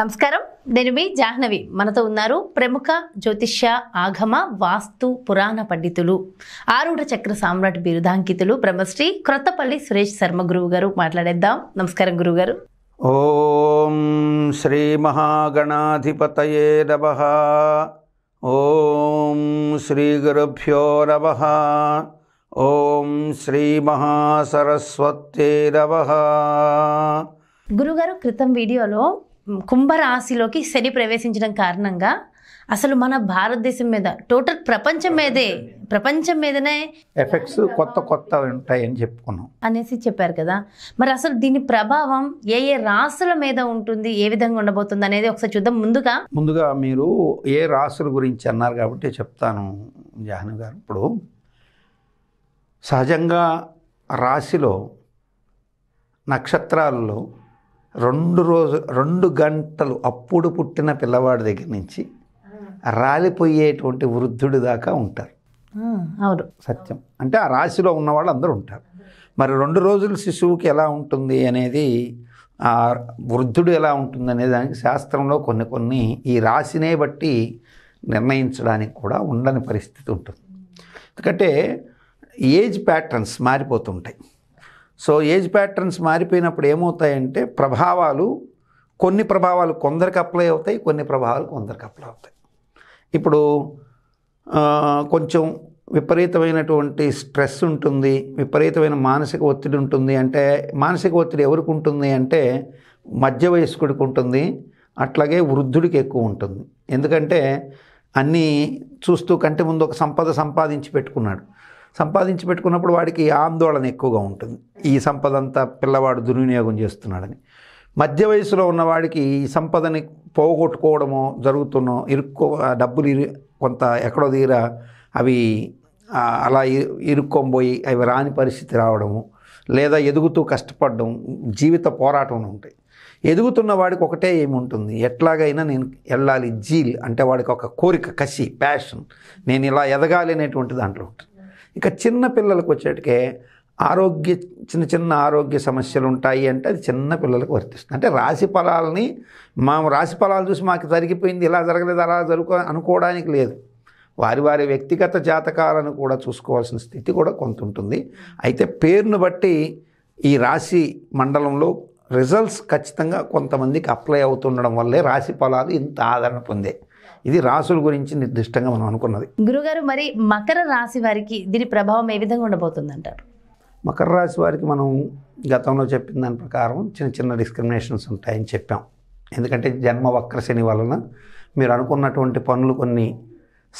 నమస్కారం నేను మీ జాహ్నవి మనతో ఉన్నారు ప్రముఖ జ్యోతిష్య ఆగమ వాస్తు పురాణ పండితులు ఆరుడ చక్ర సామ్రాట్ బిరుదాంకితులు బ్రహ్మశ్రీ క్రొత్తపల్లి సురేష్ శర్మ గురువు గారు మాట్లాడేద్దాం నమస్కారం గారు ఓం శ్రీ మహాగణాధిపతయే నమ ఓం శ్రీ గురుభ్యో నమ ఓం శ్రీ మహాసరస్వతే నమ గురుగారు క్రితం వీడియోలో కుంభరాశిలోకి శని ప్రవేశించడం కారణంగా అసలు మన భారతదేశం మీద టోటల్ ప్రపంచం మీదే ప్రపంచం మీదనే ఎఫెక్ట్స్ కొత్త కొత్త ఉంటాయని చెప్పుకున్నాం అనేసి చెప్పారు కదా మరి అసలు దీని ప్రభావం ఏ ఏ రాసుల మీద ఉంటుంది ఏ విధంగా ఉండబోతుంది అనేది ఒకసారి చూద్దాం ముందుగా ముందుగా మీరు ఏ రాసుల గురించి అన్నారు కాబట్టి చెప్తాను జాహ్నవి గారు ఇప్పుడు సహజంగా రాశిలో నక్షత్రాల్లో రెండు రోజు రెండు గంటలు అప్పుడు పుట్టిన పిల్లవాడి దగ్గర నుంచి రాలిపోయేటువంటి వృద్ధుడి దాకా ఉంటారు అవును సత్యం అంటే ఆ రాశిలో ఉన్న అందరూ ఉంటారు మరి రెండు రోజులు శిశువుకి ఎలా ఉంటుంది అనేది ఆ వృద్ధుడు ఎలా ఉంటుంది అనే దానికి శాస్త్రంలో కొన్ని కొన్ని ఈ రాశినే బట్టి నిర్ణయించడానికి కూడా ఉండని పరిస్థితి ఉంటుంది ఎందుకంటే ఏజ్ ప్యాటర్న్స్ మారిపోతుంటాయి సో ఏజ్ ప్యాటర్న్స్ మారిపోయినప్పుడు ఏమవుతాయంటే ప్రభావాలు కొన్ని ప్రభావాలు కొందరికి అప్లై అవుతాయి కొన్ని ప్రభావాలు కొందరికి అప్లై అవుతాయి ఇప్పుడు కొంచెం విపరీతమైనటువంటి స్ట్రెస్ ఉంటుంది విపరీతమైన మానసిక ఒత్తిడి ఉంటుంది అంటే మానసిక ఒత్తిడి ఎవరికి ఉంటుంది అంటే మధ్య వయస్కుడికి ఉంటుంది అట్లాగే వృద్ధుడికి ఎక్కువ ఉంటుంది ఎందుకంటే అన్నీ చూస్తూ కంటి ముందు ఒక సంపద సంపాదించి పెట్టుకున్నాడు సంపాదించి పెట్టుకున్నప్పుడు వాడికి ఆందోళన ఎక్కువగా ఉంటుంది ఈ సంపద అంతా పిల్లవాడు దుర్వినియోగం చేస్తున్నాడని మధ్య వయసులో ఉన్నవాడికి ఈ సంపదని పోగొట్టుకోవడమో జరుగుతున్నో ఇరుక్కో డబ్బులు ఇరు కొంత ఎక్కడో దిగిర అవి అలా ఇరుక్కొంపోయి అవి రాని పరిస్థితి రావడము లేదా ఎదుగుతూ కష్టపడడం జీవిత పోరాటం ఉంటాయి ఎదుగుతున్న వాడికి ఒకటే ఏముంటుంది ఎట్లాగైనా నేను వెళ్ళాలి జీల్ అంటే వాడికి ఒక కోరిక కసి ప్యాషన్ నేను ఇలా ఎదగాలి అనేటువంటి దాంట్లో ఉంటుంది ఇక చిన్న పిల్లలకు వచ్చేటికే ఆరోగ్య చిన్న చిన్న ఆరోగ్య సమస్యలు ఉంటాయి అంటే అది చిన్న పిల్లలకు వర్తిస్తుంది అంటే రాశి ఫలాలని మా రాశి ఫలాలు చూసి మాకు జరిగిపోయింది ఇలా జరగలేదు అలా జరుగు అనుకోవడానికి లేదు వారి వారి వ్యక్తిగత జాతకాలను కూడా చూసుకోవాల్సిన స్థితి కూడా కొంత ఉంటుంది అయితే పేరును బట్టి ఈ రాశి మండలంలో రిజల్ట్స్ ఖచ్చితంగా కొంతమందికి అప్లై అవుతుండడం వల్లే రాశి ఫలాలు ఇంత ఆదరణ పొందాయి ఇది రాసుల గురించి నిర్దిష్టంగా మనం అనుకున్నది గురుగారు మరి మకర రాశి వారికి దీని ప్రభావం ఏ విధంగా ఉండబోతుంది అంటారు మకర రాశి వారికి మనం గతంలో చెప్పిన దాని ప్రకారం చిన్న చిన్న డిస్క్రిమినేషన్స్ ఉంటాయని చెప్పాం ఎందుకంటే జన్మ వక్రశని వలన మీరు అనుకున్నటువంటి పనులు కొన్ని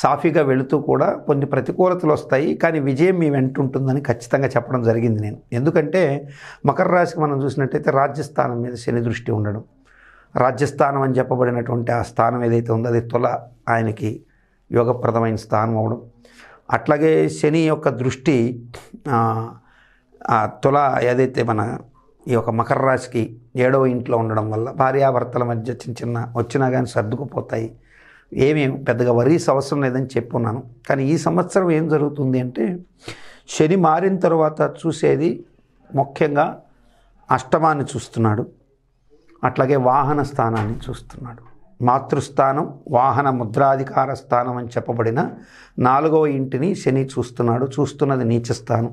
సాఫీగా వెళుతూ కూడా కొన్ని ప్రతికూలతలు వస్తాయి కానీ విజయం మీ వెంట ఉంటుందని ఖచ్చితంగా చెప్పడం జరిగింది నేను ఎందుకంటే మకర రాశికి మనం చూసినట్టయితే రాజ్యస్థానం మీద శని దృష్టి ఉండడం రాజ్యస్థానం అని చెప్పబడినటువంటి ఆ స్థానం ఏదైతే ఉందో అది తుల ఆయనకి యోగప్రదమైన స్థానం అవడం అట్లాగే శని యొక్క దృష్టి తుల ఏదైతే మన ఈ యొక్క మకర రాశికి ఏడవ ఇంట్లో ఉండడం వల్ల భార్యాభర్తల మధ్య చిన్న చిన్న వచ్చినా కానీ సర్దుకుపోతాయి ఏమీ పెద్దగా వరీస్ అవసరం లేదని చెప్పున్నాను కానీ ఈ సంవత్సరం ఏం జరుగుతుంది అంటే శని మారిన తర్వాత చూసేది ముఖ్యంగా అష్టమాన్ని చూస్తున్నాడు అట్లాగే వాహన స్థానాన్ని చూస్తున్నాడు మాతృస్థానం వాహన ముద్రాధికార స్థానం అని చెప్పబడిన నాలుగవ ఇంటిని శని చూస్తున్నాడు చూస్తున్నది నీచ స్థానం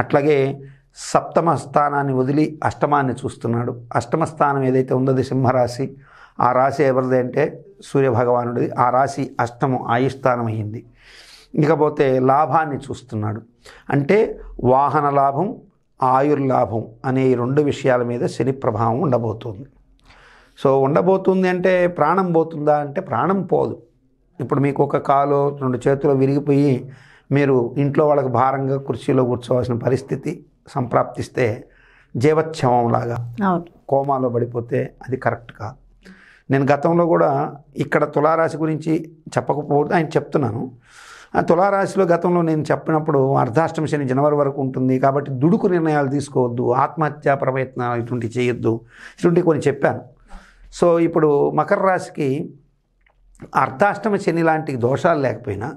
అట్లాగే సప్తమ స్థానాన్ని వదిలి అష్టమాన్ని చూస్తున్నాడు అష్టమ స్థానం ఏదైతే ఉందో అది సింహరాశి ఆ రాశి ఎవరిది అంటే సూర్యభగవానుడిది ఆ రాశి అష్టము ఆయుష్టానం అయింది ఇకపోతే లాభాన్ని చూస్తున్నాడు అంటే వాహన లాభం ఆయుర్లాభం అనే రెండు విషయాల మీద శని ప్రభావం ఉండబోతుంది సో ఉండబోతుంది అంటే ప్రాణం పోతుందా అంటే ప్రాణం పోదు ఇప్పుడు మీకు ఒక కాలు రెండు చేతులు విరిగిపోయి మీరు ఇంట్లో వాళ్ళకి భారంగా కుర్చీలో కూర్చోవలసిన పరిస్థితి సంప్రాప్తిస్తే లాగా కోమాలో పడిపోతే అది కరెక్ట్ కాదు నేను గతంలో కూడా ఇక్కడ తులారాశి గురించి చెప్పకపోతే ఆయన చెప్తున్నాను తులారాశిలో గతంలో నేను చెప్పినప్పుడు అర్ధాష్టమ శని జనవరి వరకు ఉంటుంది కాబట్టి దుడుకు నిర్ణయాలు తీసుకోవద్దు ఆత్మహత్య ప్రయత్నాలు ఇటువంటి చేయొద్దు ఇటువంటి కొన్ని చెప్పాను సో ఇప్పుడు మకర రాశికి అర్ధాష్టమ శని లాంటి దోషాలు లేకపోయినా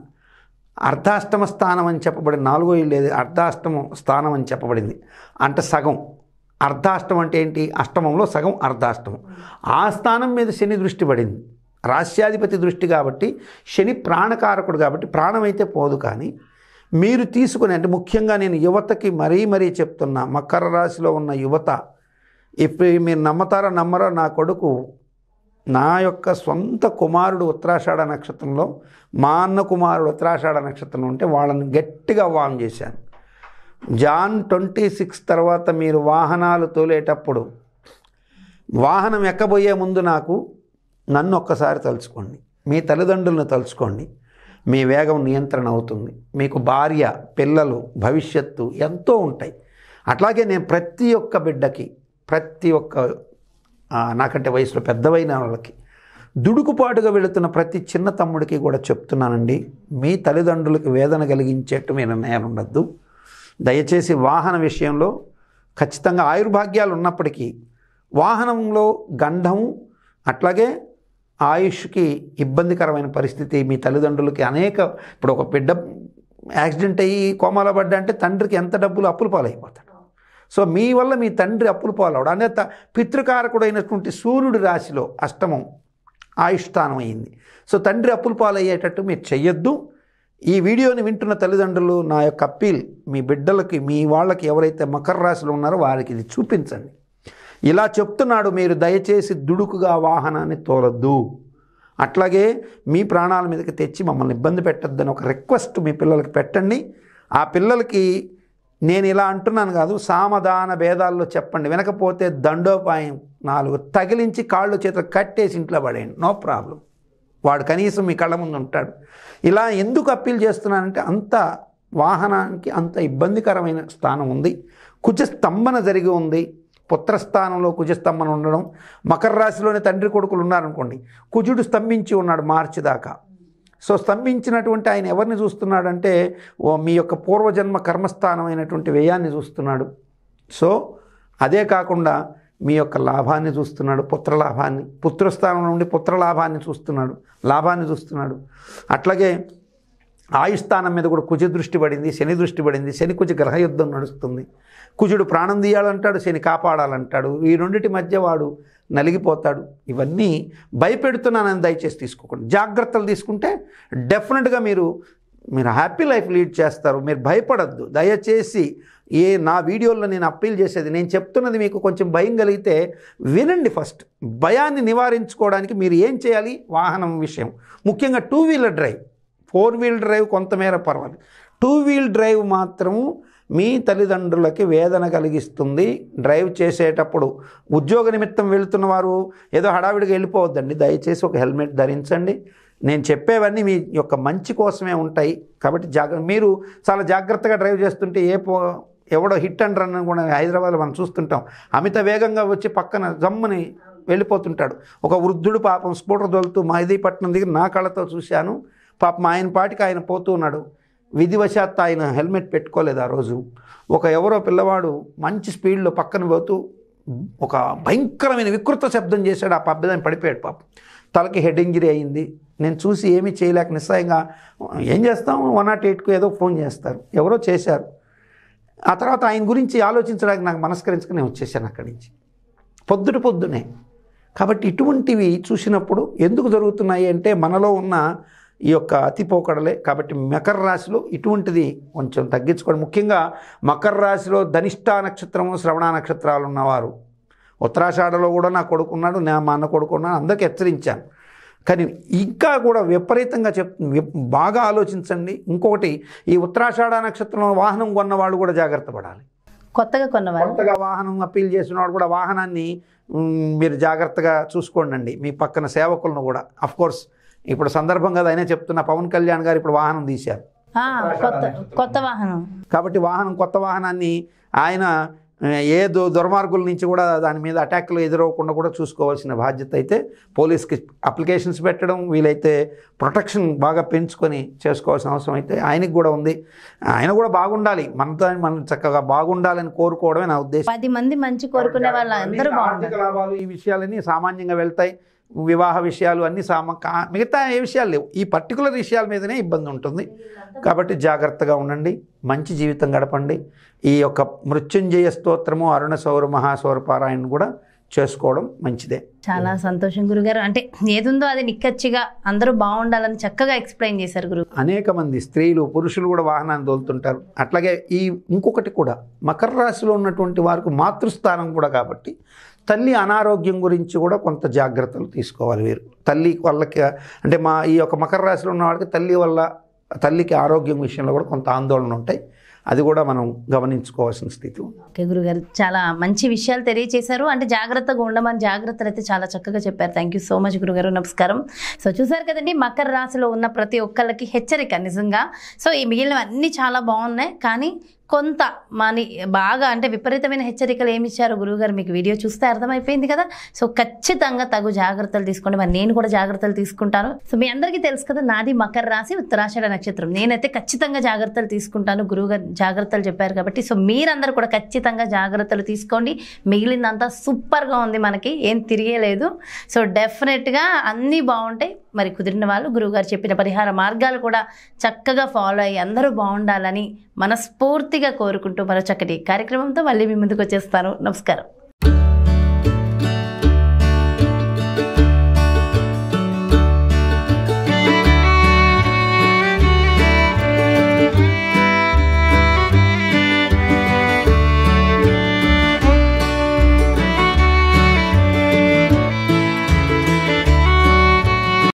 అర్ధాష్టమ స్థానం అని చెప్పబడిన నాలుగో ఇల్లు అర్ధాష్టమ స్థానం అని చెప్పబడింది అంటే సగం అర్ధాష్టం అంటే ఏంటి అష్టమంలో సగం అర్ధాష్టమం ఆ స్థానం మీద శని దృష్టి పడింది రాష్ట్రాధిపతి దృష్టి కాబట్టి శని ప్రాణకారకుడు కాబట్టి ప్రాణం అయితే పోదు కానీ మీరు తీసుకునే అంటే ముఖ్యంగా నేను యువతకి మరీ మరీ చెప్తున్నా మకర రాశిలో ఉన్న యువత ఎప్పుడు మీరు నమ్మతారా నమ్మరా నా కొడుకు నా యొక్క సొంత కుమారుడు ఉత్తరాషాఢ నక్షత్రంలో మా అన్న కుమారుడు ఉత్తరాషాఢ నక్షత్రంలో ఉంటే వాళ్ళని గట్టిగా వాన్ చేశాను జాన్ ట్వంటీ సిక్స్ తర్వాత మీరు వాహనాలు తోలేటప్పుడు వాహనం ఎక్కబోయే ముందు నాకు నన్ను ఒక్కసారి తలుచుకోండి మీ తల్లిదండ్రులను తలుచుకోండి మీ వేగం నియంత్రణ అవుతుంది మీకు భార్య పిల్లలు భవిష్యత్తు ఎంతో ఉంటాయి అట్లాగే నేను ప్రతి ఒక్క బిడ్డకి ప్రతి ఒక్క నాకంటే వయసులో పెద్దవైన వాళ్ళకి దుడుకుపాటుగా వెళుతున్న ప్రతి చిన్న తమ్ముడికి కూడా చెప్తున్నానండి మీ తల్లిదండ్రులకు వేదన కలిగించేట్టు మీ నిర్ణయాలు ఉండద్దు దయచేసి వాహన విషయంలో ఖచ్చితంగా ఆయుర్భాగ్యాలు ఉన్నప్పటికీ వాహనంలో గంధం అట్లాగే ఆయుష్కి ఇబ్బందికరమైన పరిస్థితి మీ తల్లిదండ్రులకి అనేక ఇప్పుడు ఒక బిడ్డ యాక్సిడెంట్ అయ్యి కోమాలో పడ్డా అంటే తండ్రికి ఎంత డబ్బులు అప్పులు పాలైపోతాడు సో మీ వల్ల మీ తండ్రి అప్పులు పాలవడు అనే పితృకారకుడైనటువంటి సూర్యుడి రాశిలో అష్టమం ఆయుష్ఠానం అయింది సో తండ్రి అప్పులు పాలయ్యేటట్టు మీరు చెయ్యొద్దు ఈ వీడియోని వింటున్న తల్లిదండ్రులు నా యొక్క అప్పీల్ మీ బిడ్డలకి మీ వాళ్ళకి ఎవరైతే మకర రాశిలో ఉన్నారో వారికి ఇది చూపించండి ఇలా చెప్తున్నాడు మీరు దయచేసి దుడుకుగా వాహనాన్ని తోలద్దు అట్లాగే మీ ప్రాణాల మీదకి తెచ్చి మమ్మల్ని ఇబ్బంది పెట్టద్దని ఒక రిక్వెస్ట్ మీ పిల్లలకి పెట్టండి ఆ పిల్లలకి నేను ఇలా అంటున్నాను కాదు సామధాన భేదాల్లో చెప్పండి వినకపోతే దండోపాయం నాలుగు తగిలించి కాళ్ళు చేతులు కట్టేసి ఇంట్లో పడేయండి నో ప్రాబ్లం వాడు కనీసం మీ కళ్ళ ముందు ఉంటాడు ఇలా ఎందుకు అప్పీల్ చేస్తున్నానంటే అంత వాహనానికి అంత ఇబ్బందికరమైన స్థానం ఉంది కుచ స్తంభన జరిగి ఉంది పుత్రస్థానంలో కుజస్తంభన ఉండడం మకర రాశిలోని తండ్రి కొడుకులు ఉన్నారనుకోండి కుజుడు స్తంభించి ఉన్నాడు మార్చి దాకా సో స్తంభించినటువంటి ఆయన ఎవరిని చూస్తున్నాడంటే మీ యొక్క పూర్వజన్మ కర్మస్థానం అయినటువంటి వ్యయాన్ని చూస్తున్నాడు సో అదే కాకుండా మీ యొక్క లాభాన్ని చూస్తున్నాడు పుత్రలాభాన్ని పుత్రస్థానం నుండి పుత్రలాభాన్ని చూస్తున్నాడు లాభాన్ని చూస్తున్నాడు అట్లాగే ఆయుస్థానం మీద కూడా కుజ దృష్టి పడింది శని దృష్టి పడింది శని కుజ గ్రహ యుద్ధం నడుస్తుంది కుజుడు ప్రాణం తీయాలంటాడు శని కాపాడాలంటాడు ఈ రెండింటి మధ్య వాడు నలిగిపోతాడు ఇవన్నీ భయపెడుతున్నానని దయచేసి తీసుకోకండి జాగ్రత్తలు తీసుకుంటే డెఫినెట్గా మీరు మీరు హ్యాపీ లైఫ్ లీడ్ చేస్తారు మీరు భయపడద్దు దయచేసి ఏ నా వీడియోల్లో నేను అప్పీల్ చేసేది నేను చెప్తున్నది మీకు కొంచెం భయం కలిగితే వినండి ఫస్ట్ భయాన్ని నివారించుకోవడానికి మీరు ఏం చేయాలి వాహనం విషయం ముఖ్యంగా two wheeler drive four wheel drive కొంతమేర పర్వాలి టూ వీల్ డ్రైవ్ మాత్రము మీ తల్లిదండ్రులకి వేదన కలిగిస్తుంది డ్రైవ్ చేసేటప్పుడు ఉద్యోగ నిమిత్తం వెళుతున్న వారు ఏదో హడావిడిగా వెళ్ళిపోవద్దండి దయచేసి ఒక హెల్మెట్ ధరించండి నేను చెప్పేవన్నీ మీ యొక్క మంచి కోసమే ఉంటాయి కాబట్టి జాగ్ర మీరు చాలా జాగ్రత్తగా డ్రైవ్ చేస్తుంటే ఏ పో ఎవడో హిట్ అండ్ రన్ కూడా హైదరాబాద్లో మనం చూస్తుంటాం అమిత వేగంగా వచ్చి పక్కన జమ్ముని వెళ్ళిపోతుంటాడు ఒక వృద్ధుడు పాపం స్కూటర్ దొలుతూ మహిదీపట్నం దగ్గర నా కళ్ళతో చూశాను పాపం ఆయన పాటికి ఆయన పోతున్నాడు విధివశాత్తు ఆయన హెల్మెట్ పెట్టుకోలేదు ఆ రోజు ఒక ఎవరో పిల్లవాడు మంచి స్పీడ్లో పక్కన పోతూ ఒక భయంకరమైన వికృత శబ్దం చేశాడు ఆ పబ్బిదాన్ని పడిపోయాడు పాపం తలకి హెడ్ ఇంజరీ అయింది నేను చూసి ఏమీ చేయలేక నిస్సాయంగా ఏం చేస్తాం వన్ నాట్ ఎయిట్కు ఏదో ఫోన్ చేస్తారు ఎవరో చేశారు ఆ తర్వాత ఆయన గురించి ఆలోచించడానికి నాకు మనస్కరించక నేను వచ్చేసాను అక్కడి నుంచి పొద్దుట పొద్దునే కాబట్టి ఇటువంటివి చూసినప్పుడు ఎందుకు జరుగుతున్నాయి అంటే మనలో ఉన్న ఈ యొక్క అతిపోకడలే కాబట్టి మకర రాశిలో ఇటువంటిది కొంచెం తగ్గించుకోండి ముఖ్యంగా మకర రాశిలో ధనిష్టా నక్షత్రము శ్రవణ నక్షత్రాలు ఉన్నవారు ఉత్తరాషాఢలో కూడా నా కొడుకున్నాడు నా మా అన్న కొడుకున్నాడు అందరికీ హెచ్చరించాను కానీ ఇంకా కూడా విపరీతంగా చెప్ బాగా ఆలోచించండి ఇంకొకటి ఈ ఉత్తరాషాఢ నక్షత్రంలో వాహనం కొన్న వాళ్ళు కూడా జాగ్రత్త పడాలి కొత్తగా కొన్నవారు కొత్తగా వాహనం అప్పీల్ చేసిన వాడు కూడా వాహనాన్ని మీరు జాగ్రత్తగా చూసుకోండి మీ పక్కన సేవకులను కూడా అఫ్కోర్స్ ఇప్పుడు సందర్భం కదా అయినా చెప్తున్న పవన్ కళ్యాణ్ గారు ఇప్పుడు వాహనం తీశారు కొత్త కొత్త వాహనం కాబట్టి వాహనం కొత్త వాహనాన్ని ఆయన ఏ దుర్మార్గుల నుంచి కూడా దాని మీద అటాక్లు ఎదురవ్వకుండా కూడా చూసుకోవాల్సిన బాధ్యత అయితే పోలీస్కి అప్లికేషన్స్ పెట్టడం వీలైతే ప్రొటెక్షన్ బాగా పెంచుకొని చేసుకోవాల్సిన అవసరం అయితే ఆయనకు కూడా ఉంది ఆయన కూడా బాగుండాలి మనతో మనం చక్కగా బాగుండాలని కోరుకోవడమే నా ఉద్దేశం పది మంది మంచి కోరుకునే వాళ్ళందరూ ఆర్థిక లాభాలు ఈ విషయాలన్నీ సామాన్యంగా వెళ్తాయి వివాహ విషయాలు అన్ని సామ మిగతా ఏ విషయాలు లేవు ఈ పర్టికులర్ విషయాల మీదనే ఇబ్బంది ఉంటుంది కాబట్టి జాగ్రత్తగా ఉండండి మంచి జీవితం గడపండి ఈ యొక్క మృత్యుంజయ స్తోత్రము అరుణ సౌర మహాసౌర పారాయణ కూడా చేసుకోవడం మంచిదే చాలా సంతోషం గురుగారు అంటే ఏదుందో అది నిక్కచ్చిగా అందరూ బాగుండాలని చక్కగా ఎక్స్ప్లెయిన్ చేశారు గురు అనేక మంది స్త్రీలు పురుషులు కూడా వాహనాన్ని తోలుతుంటారు అట్లాగే ఈ ఇంకొకటి కూడా మకర రాశిలో ఉన్నటువంటి వారికి మాతృస్థానం కూడా కాబట్టి తల్లి అనారోగ్యం గురించి కూడా కొంత జాగ్రత్తలు తీసుకోవాలి వీరు తల్లి వాళ్ళకి అంటే మా ఈ యొక్క మకర రాశిలో ఉన్న వాళ్ళకి తల్లి వల్ల తల్లికి ఆరోగ్యం విషయంలో కూడా కొంత ఆందోళన ఉంటాయి అది కూడా మనం గమనించుకోవాల్సిన స్థితి ఓకే గురుగారు చాలా మంచి విషయాలు తెలియజేశారు అంటే జాగ్రత్తగా ఉండమని జాగ్రత్తలు అయితే చాలా చక్కగా చెప్పారు థ్యాంక్ యూ సో మచ్ గురుగారు నమస్కారం సో చూసారు కదండి మకర రాశిలో ఉన్న ప్రతి ఒక్కళ్ళకి హెచ్చరిక నిజంగా సో ఈ మిగిలినవన్నీ చాలా బాగున్నాయి కానీ కొంత మనీ బాగా అంటే విపరీతమైన హెచ్చరికలు ఏమి ఇచ్చారు గురువుగారు మీకు వీడియో చూస్తే అర్థమైపోయింది కదా సో ఖచ్చితంగా తగు జాగ్రత్తలు తీసుకోండి మరి నేను కూడా జాగ్రత్తలు తీసుకుంటాను సో మీ అందరికీ తెలుసు కదా నాది మకర రాశి ఉత్తరాషాఢ నక్షత్రం నేనైతే ఖచ్చితంగా జాగ్రత్తలు తీసుకుంటాను గురువుగారు జాగ్రత్తలు చెప్పారు కాబట్టి సో మీరందరూ కూడా ఖచ్చితంగా జాగ్రత్తలు తీసుకోండి మిగిలిందంతా సూపర్గా ఉంది మనకి ఏం తిరిగేలేదు సో డెఫినెట్గా అన్నీ బాగుంటాయి మరి కుదిరిన వాళ్ళు గురువుగారు చెప్పిన పరిహార మార్గాలు కూడా చక్కగా ఫాలో అయ్యి అందరూ బాగుండాలని మనస్ఫూర్తిగా కోరుకుంటూ మరో చక్కటి కార్యక్రమంతో మళ్ళీ మీ ముందుకు వచ్చేస్తాను నమస్కారం